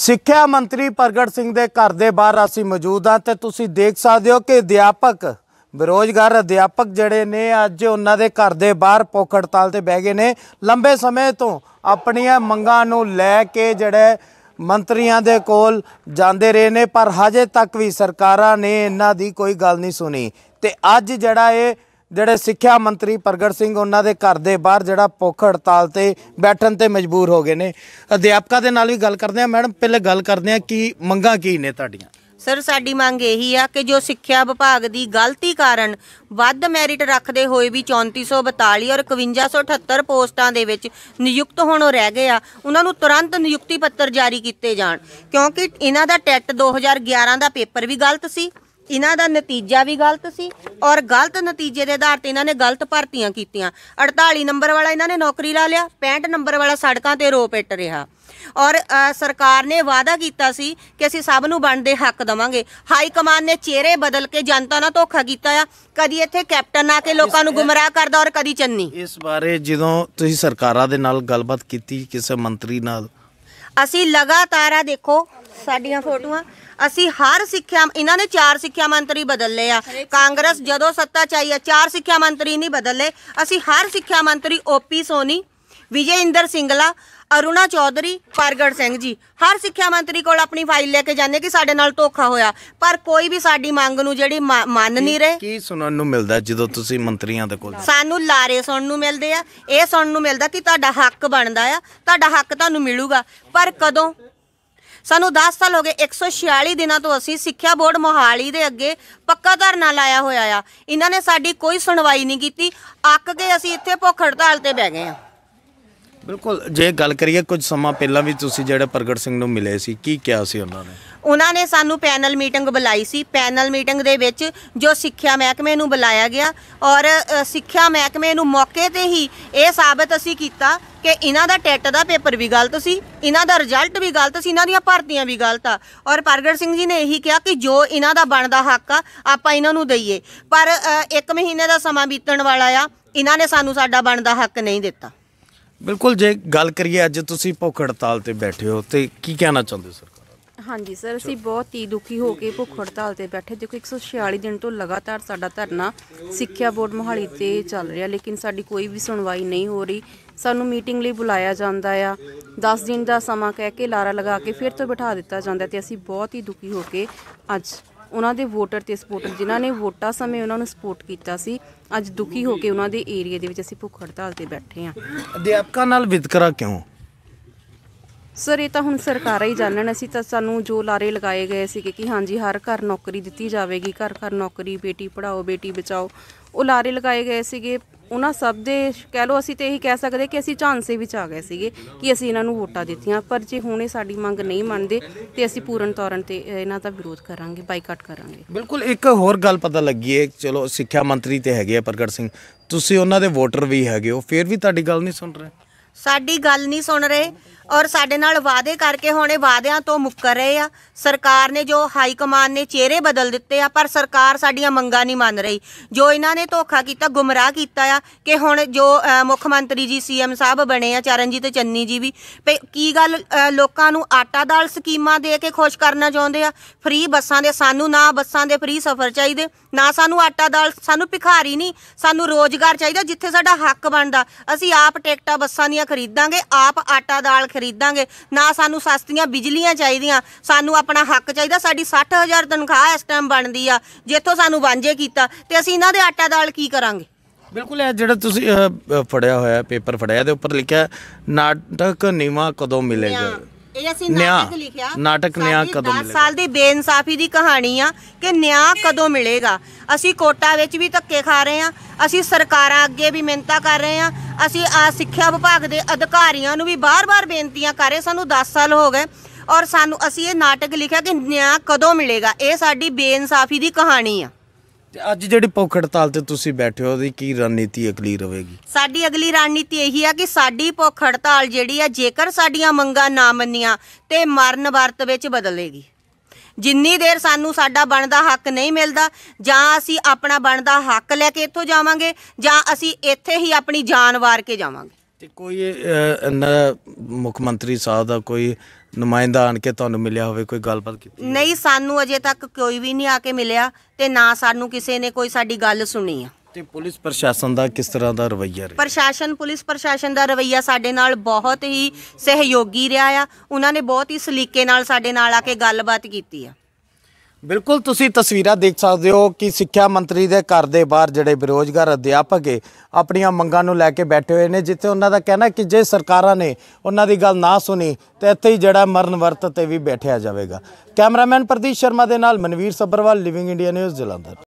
ਸਿੱਖਿਆ ਮੰਤਰੀ ਪ੍ਰਗਟ ਸਿੰਘ ਦੇ ਘਰ ਦੇ ਬਾਹਰ ਅਸੀਂ ਮੌਜੂਦ ਹਾਂ ਤੇ ਤੁਸੀਂ ਦੇਖ ਸਕਦੇ ਹੋ ਕਿ ਅਧਿਆਪਕ ਬੇਰੋਜ਼ਗਾਰ ਅਧਿਆਪਕ ਜਿਹੜੇ ਨੇ ਅੱਜ ਉਹਨਾਂ ਦੇ ਘਰ ਦੇ ਬਾਹਰ ਭੁੱਖ ਹੜਤਾਲ ਤੇ ਬਹਿ ਗਏ ਨੇ ਲੰਬੇ ਸਮੇਂ ਤੋਂ ਆਪਣੀਆਂ ਮੰਗਾਂ ਨੂੰ ਲੈ ਕੇ ਜਿਹੜੇ ਮੰਤਰੀਆਂ ਦੇ ਕੋਲ ਜਾਂਦੇ ਰਹੇ ਨੇ ਪਰ ਹਜੇ ਤੱਕ ਵੀ ਸਰਕਾਰਾਂ ਨੇ ਇਹਨਾਂ ਦੀ ਕੋਈ ਗੱਲ ਨਹੀਂ ਸੁਣੀ ਤੇ ਅੱਜ ਜਿਹੜਾ ਇਹ ਜਿਹੜੇ ਸਿੱਖਿਆ ਮੰਤਰੀ ਪ੍ਰਗਟ ਸਿੰਘ ਉਹਨਾਂ ਦੇ ਘਰ ਦੇ ਬਾਹਰ ਜਿਹੜਾ ਭੁੱਖ ਹੜਤਾਲ ਤੇ ਬੈਠਣ ਤੇ ਮਜਬੂਰ ਹੋ ਗਏ ਨੇ ਅਧਿਆਪਕਾਂ ਦੇ ਨਾਲ ਵੀ ਗੱਲ ਕਰਦੇ ਆ ਮੈਡਮ ਪਹਿਲੇ ਗੱਲ ਕਰਦੇ ਆ ਕਿ ਮੰਗਾਂ ਕੀ ਨੇ ਤੁਹਾਡੀਆਂ ਸਰ ਸਾਡੀ ਮੰਗ ਇਹੀ ਆ ਕਿ ਜੋ ਸਿੱਖਿਆ ਵਿਭਾਗ ਦੀ ਗਲਤੀ ਕਾਰਨ ਵੱਧ ਮੈਰਿਟ ਰੱਖਦੇ ਹੋਏ ਵੀ 3442 ਔਰ 5178 ਪੋਸਟਾਂ ਦੇ ਵਿੱਚ ਨਿਯੁਕਤ ਹੋਣੋਂ ਰਹਿ ਗਏ ਆ ਉਹਨਾਂ ਨੂੰ ਤੁਰੰਤ ਨਿਯੁਕਤੀ ਪੱਤਰ ਜਾਰੀ ਕੀਤੇ ਜਾਣ ਕਿਉਂਕਿ ਇਹਨਾਂ ਦਾ ਟੈਟ 2011 ਦਾ ਪੇਪਰ ਵੀ ਗਲਤ ਸੀ ਇਹਨਾਂ ਦਾ ਨਤੀਜਾ ਵੀ ਗਲਤ ਸੀ ਔਰ ਗਲਤ ਨਤੀਜੇ ਦੇ ਆਧਾਰ ਤੇ ਇਹਨਾਂ ਨੇ ਗਲਤ ਭਰਤੀਆਂ ਕੀਤੀਆਂ 48 ਨੰਬਰ ਵਾਲਾ ਇਹਨਾਂ ਨੇ ਨੌਕਰੀ ਲਾ ਲਿਆ 65 ਨੰਬਰ ਵਾਲਾ ਸੜਕਾਂ ਤੇ ਰੋ ਪਿੱਟ ਰਿਹਾ ਔਰ ਸਰਕਾਰ ਨੇ ਵਾਅਦਾ ਕੀਤਾ ਸੀ ਕਿ ਅਸੀਂ ਸਭ ਨੂੰ ਬਣਦੇ ਹੱਕ ਦਵਾਂਗੇ ਹਾਈ ਕਮਾਨ ਨੇ ਚਿਹਰੇ ਬਦਲ ਕੇ ਜਨਤਾ ਨਾਲ ਧੋਖਾ ਕੀਤਾ ਆ ਕਦੀ ਇੱਥੇ ਕੈਪਟਨ ਆ ਕੇ ਲੋਕਾਂ ਨੂੰ ਗੁੰਮਰਾਹ ਕਰਦਾ ਔਰ ਕਦੀ ਚੰਨੀ ਇਸ ਬਾਰੇ ਜਦੋਂ ਤੁਸੀਂ ਸਰਕਾਰਾਂ ਦੇ ਨਾਲ ਗੱਲਬਾਤ ਕੀਤੀ ਕਿਸੇ ਮੰਤਰੀ ਨਾਲ ਅਸੀਂ ਲਗਾਤਾਰ ਆ ਦੇਖੋ ਸਾਡੀਆਂ ਫੋਟੋਆਂ ਅਸੀਂ ਹਰ ਸਿੱਖਿਆ ਇਹਨਾਂ ਨੇ ਚਾਰ ਸਿੱਖਿਆ ਮੰਤਰੀ ਬਦਲ ਲਏ ਆ ਕਾਂਗਰਸ ਜਦੋਂ ਸੱਤਾ ਚ ਆਈ ਆ ਚਾਰ ਸਿੱਖਿਆ ਮੰਤਰੀ ਨਹੀਂ ਬਦਲੇ ਅਸੀਂ ਹਰ ਸਿੱਖਿਆ ਮੰਤਰੀ ਓਪੀ ਸੋਨੀ ਵਿਜੇ ਇੰਦਰ ਸਿੰਗਲਾ ਅਰੁਣਾ ਚੌਧਰੀ ਪ੍ਰਗਟ ਸਿੰਘ ਜੀ ਹਰ ਸਿੱਖਿਆ ਮੰਤਰੀ ਕੋਲ ਆਪਣੀ ਫਾਈਲ ਲੈ ਕੇ ਜਾਂਦੇ ਕਿ ਸਾਡੇ ਨਾਲ ਧੋਖਾ ਹੋਇਆ ਪਰ ਕੋਈ ਵੀ ਸਾਡੀ ਮੰਗ ਨੂੰ ਜਿਹੜੀ ਮੰਨ ਨਹੀਂ ਰਹੇ ਕੀ ਸੁਣਨ ਨੂੰ ਮਿਲਦਾ ਜਦੋਂ ਤੁਸੀਂ ਮੰਤਰੀਆਂ ਦੇ ਕੋਲ ਸਾਨੂੰ ਲਾਰੇ ਸੁਣਨ ਨੂੰ ਮਿਲਦੇ ਆ ਇਹ ਸੁਣਨ ਨੂੰ ਮਿਲਦਾ ਕਿ ਤੁਹਾਡਾ ਹੱਕ ਬਣਦਾ ਆ ਤੁਹਾਡਾ ਹੱਕ ਤੁਹਾਨੂੰ ਮਿਲੂਗਾ ਪਰ ਕਦੋਂ ਸਾਨੂੰ 10 ਸਾਲ ਹੋ ਗਏ 146 ਦਿਨਾਂ ਤੋਂ ਅਸੀਂ ਸਿੱਖਿਆ ਬੋਰਡ ਮੋਹਾਲੀ ਦੇ ਅੱਗੇ ਪੱਕਾ ਧਰਨਾ ਲਾਇਆ ਹੋਇਆ ਆ ਇਹਨਾਂ ਨੇ ਸਾਡੀ ਕੋਈ ਸੁਣਵਾਈ ਨਹੀਂ ਕੀਤੀ ਅੱਕ ਕੇ ਅਸੀਂ ਇੱਥੇ ਭੁੱਖ ਹੜਤਾਲ ਤੇ ਬੈ ਗਏ ਆ ਬਿਲਕੁਲ ਜੇ ਗੱਲ ਕਰੀਏ ਕੁਝ ਸਮਾਂ ਪਹਿਲਾਂ ਵੀ ਤੁਸੀਂ ਜਿਹੜੇ ਪ੍ਰਗਟ ਸਿੰਘ ਨੂੰ ਮਿਲੇ ਸੀ ਕੀ ਕਿਹਾ ਸੀ ਉਹਨਾਂ ਨੇ ਉਹਨਾਂ ਨੇ ਸਾਨੂੰ ਪੈਨਲ ਮੀਟਿੰਗ ਬੁਲਾਈ ਸੀ ਪੈਨਲ ਮੀਟਿੰਗ ਦੇ ਵਿੱਚ ਜੋ ਸਿੱਖਿਆ ਮਹਿਕਮੇ ਨੂੰ ਬੁਲਾਇਆ ਗਿਆ ਔਰ ਸਿੱਖਿਆ ਮਹਿਕਮੇ ਨੂੰ ਮੌਕੇ ਤੇ ਹੀ ਇਹ ਸਾਬਤ ਅਸੀਂ ਕੀਤਾ ਕਿ ਇਹਨਾਂ ਦਾ ਟੈਟ ਦਾ ਪੇਪਰ ਵੀ ਗਲਤ ਸੀ ਇਹਨਾਂ ਦਾ ਰਿਜ਼ਲਟ ਵੀ ਗਲਤ ਸੀ ਇਹਨਾਂ ਦੀਆਂ ਭਰਤੀਆਂ ਵੀ ਗਲਤ ਆ ਔਰ ਪ੍ਰਗਟ ਸਿੰਘ ਜੀ ਨੇ ਇਹੀ ਕਿਹਾ ਕਿ ਜੋ ਇਹਨਾਂ ਦਾ ਬਣਦਾ ਹੱਕ ਆ ਆਪਾਂ ਇਹਨਾਂ ਨੂੰ ਦਈਏ ਪਰ 1 ਮਹੀਨੇ ਦਾ ਸਮਾਂ ਬੀਤਣ ਵਾਲਾ ਆ ਇਹਨਾਂ ਨੇ ਸਾਨੂੰ ਸਾਡਾ ਬਣਦਾ ਹੱਕ ਨਹੀਂ ਦਿੱਤਾ ਬਿਲਕੁਲ ਜੇ ਗੱਲ ਕਰੀਏ ਅੱਜ ਤੁਸੀਂ ਭੁੱਖ ਹੜਤਾਲ ਤੇ ਬੈਠੇ ਹੋ ਤੇ ਕੀ ਕਹਿਣਾ ਚਾਹੁੰਦੇ ਹੋ ਸਰਕਾਰ ਹਾਂਜੀ ਸਰ ਅਸੀਂ ਬਹੁਤ ਹੀ ਦੁਖੀ ਹੋ ਕੇ ਭੁੱਖ ਹੜਤਾਲ ਤੇ ਬੈਠੇ ਕਿ 146 ਦਿਨ ਤੋਂ ਲਗਾਤਾਰ ਸਾਡਾ ਧਰਨਾ ਸਿੱਖਿਆ ਬੋਰਡ ਮੋਹਾਲੀ ਤੇ ਚੱਲ ਰਿਹਾ ਲੇਕਿਨ ਸਾਡੀ ਕੋਈ ਵੀ ਸੁਣਵਾਈ ਨਹੀਂ ਹੋ ਰਹੀ ਸਾਨੂੰ ਮੀਟਿੰਗ ਲਈ ਬੁਲਾਇਆ ਜਾਂਦਾ ਆ 10 ਦਿਨ ਦਾ ਸਮਾਂ ਕਹਿ ਕੇ ਲਾਰਾ ਲਗਾ ਕੇ ਫਿਰ ਤੋਂ ਬਿਠਾ ਦਿੱਤਾ ਜਾਂਦਾ ਤੇ ਅਸੀਂ ਬਹੁਤ ਹੀ ਦੁਖੀ ਹੋ ਕੇ ਅੱਜ ਉਹਨਾਂ ਦੇ ਵੋਟਰ ਤੇ ਸਪੋਰਟਰ ਜਿਨ੍ਹਾਂ ਨੇ ਵੋਟਾਂ ਸਮੇਂ ਉਹਨਾਂ ਨੂੰ ਸਪੋਰਟ ਕੀਤਾ ਸੀ ਅੱਜ ਦੁਖੀ ਹੋ ਕੇ ਉਹਨਾਂ ਦੇ ਏਰੀਆ ਦੇ ਵਿੱਚ ਅਸੀਂ ਭੁੱਖ ਹੜਤਾਲ ਤੇ ਬੈਠੇ ਆਂ ਅਧਿਆਪਕਾਂ ਨਾਲ ਵਿਤਕਰਾ ਕਿਉਂ ਸਰ ਇਹ ਤਾਂ ਹੁਣ ਸਰਕਾਰਾਂ ਹੀ ਜਾਣਨ ਅਸੀਂ ਤਾਂ ਸਾਨੂੰ ਜੋ ਲਾਰੇ ਲਗਾਏ ਗਏ ਸੀ ਕਿ ਹਾਂਜੀ ਹਰ ਘਰ ਨੌਕਰੀ ਦਿੱਤੀ ਜਾਵੇਗੀ ਘਰ ਘਰ ਨੌਕਰੀ ਬੇਟੀ ਪੜਾਓ ਬੇਟੀ ਬਚਾਓ ਉਹ ਲਾਰੇ ਲਗਾਏ ਗਏ ਸੀਗੇ ਉਹਨਾਂ ਸਭ ਦੇ ਕਹਿ ਲੋ ਅਸੀਂ ਤੇ ਇਹੀ ਕਹਿ ਸਕਦੇ ਕਿ ਅਸੀਂ ਝਾਂਸੇ ਵਿੱਚ ਆ ਗਏ ਸੀਗੇ ਕਿ ਅਸੀਂ ਇਹਨਾਂ ਨੂੰ ਵੋਟਾਂ ਦਿੱਤੀਆਂ ਪਰ ਜੇ ਹੁਣ ਇਹ ਸਾਡੀ ਮੰਗ ਨਹੀਂ ਮੰਨਦੇ ਤੇ ਅਸੀਂ ਪੂਰਨ ਤੌਰਨ ਤੇ ਇਹਨਾਂ ਦਾ ਵਿਰੋਧ ਕਰਾਂਗੇ ਬਾਈਕਾਟ ਕਰਾਂਗੇ ਬਿਲਕੁਲ ਇੱਕ ਹੋਰ ਗੱਲ ਪਤਾ ਲੱਗੀ ਹੈ ਚਲੋ ਸਿੱਖਿਆ ਮੰਤਰੀ ਤੇ ਹੈਗੇ ਆ ਪ੍ਰਗਟ ਸਿੰਘ ਤੁਸੀਂ ਉਹਨਾਂ ਦੇ ਵੋਟਰ ਵੀ ਹੈਗੇ ਹੋ ਫਿਰ ਵੀ ਤੁਹਾਡੀ ਗੱਲ ਨਹੀਂ ਸੁਣ ਰਹੇ ਸਾਡੀ ਗੱਲ ਨਹੀਂ ਸੁਣ ਰਹੇ ਔਰ ਸਾਡੇ ਨਾਲ ਵਾਅਦੇ ਕਰਕੇ ਹੁਣੇ ਵਾਅਦਿਆਂ ਤੋਂ ਮੁੱਕਰ ਰਹੇ ਆ ਸਰਕਾਰ ਨੇ ਜੋ ਹਾਈ ਕਮਾਨ ਨੇ ਚਿਹਰੇ ਬਦਲ ਦਿੱਤੇ ਆ ਪਰ ਸਰਕਾਰ ਸਾਡੀਆਂ ਮੰਗਾਂ ਨਹੀਂ ਮੰਨ ਰਹੀ ਜੋ ਇਹਨਾਂ ਨੇ ਧੋਖਾ ਕੀਤਾ ਗੁੰਮਰਾਹ ਕੀਤਾ ਆ ਕਿ ਹੁਣ ਜੋ ਮੁੱਖ ਮੰਤਰੀ ਜੀ ਸੀਐਮ ਸਾਹਿਬ ਬਣੇ ਆ ਚਰਨਜੀਤ ਚੰਨੀ ਜੀ ਵੀ ਕੀ ਗੱਲ ਲੋਕਾਂ ਨੂੰ ਆਟਾ ਦਾਲ ਸਕੀਮਾਂ ਦੇ ਕੇ ਖੁਸ਼ ਕਰਨਾ ਚਾਹੁੰਦੇ ਆ ਫ੍ਰੀ ਬੱਸਾਂ ਦੇ ਸਾਨੂੰ ਨਾ ਬੱਸਾਂ ਦੇ ਫ੍ਰੀ ਸਫ਼ਰ ਚਾਹੀਦੇ ਨਾ ਸਾਨੂੰ ਆਟਾ ਦਾਲ ਸਾਨੂੰ ਭਿਖਾਰੀ ਨਹੀਂ ਸਾਨੂੰ ਰੋਜ਼ਗਾਰ ਚਾਹੀਦਾ ਜਿੱਥੇ ਸਾਡਾ ਹੱਕ ਬਣਦਾ ਅਸੀਂ ਆਪ ਟਿਕਟਾਂ ਬੱਸਾਂ ਦੀ ਸਬਜ਼ੀਆਂ ਖਰੀਦਾਂਗੇ ਆਪ ਆਟਾ ਦਾਲ ਖਰੀਦਾਂਗੇ ਨਾ ਸਾਨੂੰ ਸਸਤੀਆਂ ਬਿਜਲੀਆਂ ਚਾਹੀਦੀਆਂ ਸਾਨੂੰ ਆਪਣਾ ਹੱਕ ਚਾਹੀਦਾ ਸਾਡੀ 60000 ਤਨਖਾਹ ਇਸ ਟਾਈਮ ਬਣਦੀ ਆ ਜਿੱਥੋਂ ਸਾਨੂੰ ਵਾਂਝੇ ਕੀਤਾ ਤੇ ਅਸੀਂ ਇਹਨਾਂ ਦੇ ਆਟਾ ਦਾਲ ਕੀ ਕਰਾਂਗੇ ਬਿਲਕੁਲ ਇਹ ਜਿਹੜਾ ਤੁਸੀਂ ਫੜਿਆ ਹੋਇਆ ਪੇਪਰ ਫੜਿਆ ਤੇ ਉੱਪਰ ਲਿਖਿਆ ਨਾਟਕ ਨੀਵਾ ਕਦੋਂ ਮਿਲੇਗਾ ਇਹ ਅਸੀਂ ਨਾਟਕ ਲਿਖਿਆ ਨਾਟਕ ਨਿਆਂ ਕਦੋਂ ਮਿਲੇਗਾ 10 ਸਾਲ ਦੀ ਬੇਇਨਸਾਫੀ ਦੀ ਕਹਾਣੀ ਆ ਕਿ ਨਿਆਂ ਕਦੋਂ ਮਿਲੇਗਾ ਅਸੀਂ ਕੋਟਾ ਵਿੱਚ ਵੀ ਧੱਕੇ ਖਾ ਰਹੇ ਆ ਅਸੀਂ ਸਰਕਾਰਾਂ ਅੱਗੇ ਵੀ ਮਿੰਤਾ ਕਰ ਰਹੇ ਆ ਅਸੀਂ ਆ ਸਿੱਖਿਆ ਵਿਭਾਗ ਦੇ ਅਧਿਕਾਰੀਆਂ ਨੂੰ ਵੀ ਬਾਰ-ਬਾਰ ਬੇਨਤੀਆਂ ਕਰ ਰਹੇ ਸਾਨੂੰ 10 ਸਾਲ ਹੋ ਗਏ ਔਰ ਸਾਨੂੰ ਅਸੀਂ ਇਹ ਨਾਟਕ ਲਿਖਿਆ ਕਿ ਨਿਆਂ ਕਦੋਂ ਮਿਲੇਗਾ ਇਹ ਸਾਡੀ ਬੇਇਨਸਾਫੀ ਦੀ ਕਹਾਣੀ ਆ ਤੇ ਅੱਜ ਜਿਹੜੀ ਭੁੱਖ ਹੜਤਾਲ ਤੇ ਤੁਸੀਂ ਬੈਠੇ ਹੋ ਉਹਦੀ ਕੀ ਰਣਨੀਤੀ ਅਗਲੀ ਰਹੇਗੀ ਸਾਡੀ ਅਗਲੀ ਰਣਨੀਤੀ ਇਹੀ ਆ ਕਿ ਸਾਡੀ ਭੁੱਖ ਹੜਤਾਲ ਜਿਹੜੀ ਆ ਜੇਕਰ ਸਾਡੀਆਂ ਮੰਗਾਂ ਨਾ ਮੰਨੀਆਂ ਤੇ ਮਰਨ ਵਰਤ ਵਿੱਚ ਬਦਲੇਗੀ ਜਿੰਨੀ ਦੇਰ ਸਾਨੂੰ ਸਾਡਾ ਬਣਦਾ ਹੱਕ ਨਹੀਂ ਮਿਲਦਾ ਜਾਂ ਅਸੀਂ ਆਪਣਾ ਬਣਦਾ ਹੱਕ ਲੈ ਕੇ ਇੱਥੋਂ ਜਾਵਾਂਗੇ ਜਾਂ ਅਸੀਂ ਇੱਥੇ ਹੀ ਆਪਣੀ ਜਾਨ ਵਾਰ ਕੇ ਜਾਵਾਂਗੇ ਤੇ ਕੋਈ ਮੁੱਖ ਮੰਤਰੀ ਸਾਹਿਬ ਦਾ ਕੋਈ ਨੁਮਾਇੰਦਾ ਆਣ ਕੇ ਤੁਹਾਨੂੰ ਮਿਲਿਆ ਹੋਵੇ ਕੋਈ ਗੱਲਬਾਤ ਕੀਤੀ ਨਹੀਂ ਸਾਨੂੰ ਅਜੇ ਤੱਕ ਕੋਈ ਵੀ ਨਹੀਂ ਆ ਕੇ ਮਿਲਿਆ ਤੇ ਨਾ ਸਾਨੂੰ ਕਿਸੇ ਨੇ ਕੋਈ ਸਾਡੀ ਗੱਲ ਸੁਣੀ ਆ ਤੇ ਪੁਲਿਸ ਪ੍ਰਸ਼ਾਸਨ ਦਾ ਕਿਸ ਤਰ੍ਹਾਂ ਦਾ ਰਵਈਆ ਰਿਹਾ ਪ੍ਰਸ਼ਾਸਨ ਪੁਲਿਸ ਪ੍ਰਸ਼ਾਸਨ ਦਾ ਰਵਈਆ ਸਾਡੇ ਨਾਲ ਬਹੁਤ ਹੀ ਸਹਿਯੋਗੀ ਰਿਹਾ ਆ ਉਹਨਾਂ ਨੇ ਬਹੁਤ ਹੀ ਸਲੀਕੇ ਨਾਲ ਸਾਡੇ ਨਾਲ ਆ ਕੇ ਗੱਲਬਾਤ ਕੀਤੀ ਆ ਬਿਲਕੁਲ ਤੁਸੀਂ ਤਸਵੀਰਾਂ ਦੇਖ ਸਕਦੇ ਹੋ ਕਿ ਸਿੱਖਿਆ ਮੰਤਰੀ ਦੇ ਘਰ ਦੇ ਬਾਹਰ ਜਿਹੜੇ ਬੇਰੋਜ਼ਗਾਰ ਅਧਿਆਪਕ ਹੈ ਆਪਣੀਆਂ ਮੰਗਾਂ ਨੂੰ ਲੈ ਕੇ ਬੈਠੇ ਹੋਏ ਨੇ ਜਿੱਥੇ ਉਹਨਾਂ ਦਾ ਕਹਿਣਾ ਕਿ ਜੇ ਸਰਕਾਰਾਂ ਨੇ ਉਹਨਾਂ ਦੀ ਗੱਲ ਨਾ ਸੁਣੀ ਤਾਂ ਇੱਥੇ ਹੀ ਜਿਹੜਾ ਮਰਨ ਵਰਤ ਤੇ ਵੀ ਬੈਠਿਆ ਜਾਵੇਗਾ ਕੈਮਰਾਮੈਨ ਪ੍ਰਦੀਪ ਸ਼ਰਮਾ ਦੇ ਨਾਲ Manveer Sabharwal living India news Jalandhar